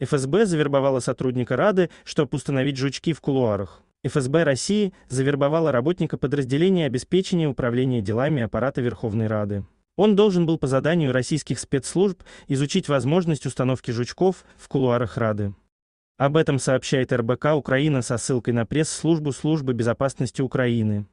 ФСБ завербовала сотрудника Рады, чтобы установить жучки в кулуарах. ФСБ России завербовала работника подразделения обеспечения управления делами аппарата Верховной Рады. Он должен был по заданию российских спецслужб изучить возможность установки жучков в кулуарах Рады. Об этом сообщает РБК Украина со ссылкой на пресс-службу Службы безопасности Украины.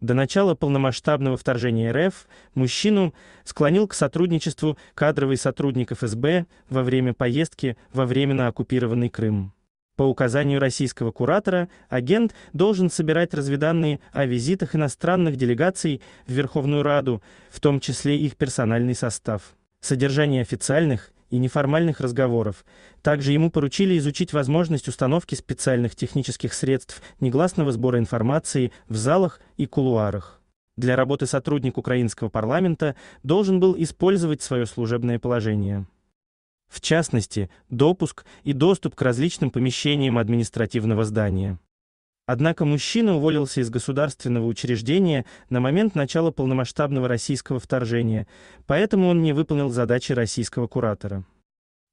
До начала полномасштабного вторжения РФ мужчину склонил к сотрудничеству кадровый сотрудник ФСБ во время поездки во временно оккупированный Крым. По указанию российского куратора, агент должен собирать разведанные о визитах иностранных делегаций в Верховную Раду, в том числе их персональный состав. Содержание официальных и неформальных разговоров. Также ему поручили изучить возможность установки специальных технических средств негласного сбора информации в залах и кулуарах. Для работы сотрудник украинского парламента должен был использовать свое служебное положение. В частности, допуск и доступ к различным помещениям административного здания. Однако мужчина уволился из государственного учреждения на момент начала полномасштабного российского вторжения, поэтому он не выполнил задачи российского куратора.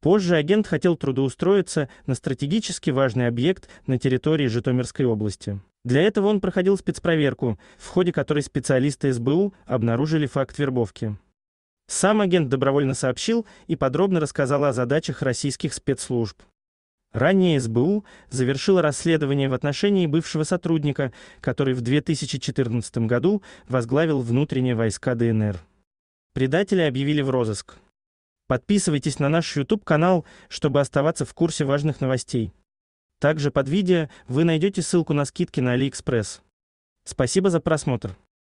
Позже агент хотел трудоустроиться на стратегически важный объект на территории Житомирской области. Для этого он проходил спецпроверку, в ходе которой специалисты СБУ обнаружили факт вербовки. Сам агент добровольно сообщил и подробно рассказал о задачах российских спецслужб. Ранее СБУ завершило расследование в отношении бывшего сотрудника, который в 2014 году возглавил внутренние войска ДНР. Предателя объявили в розыск. Подписывайтесь на наш YouTube-канал, чтобы оставаться в курсе важных новостей. Также под видео вы найдете ссылку на скидки на AliExpress. Спасибо за просмотр.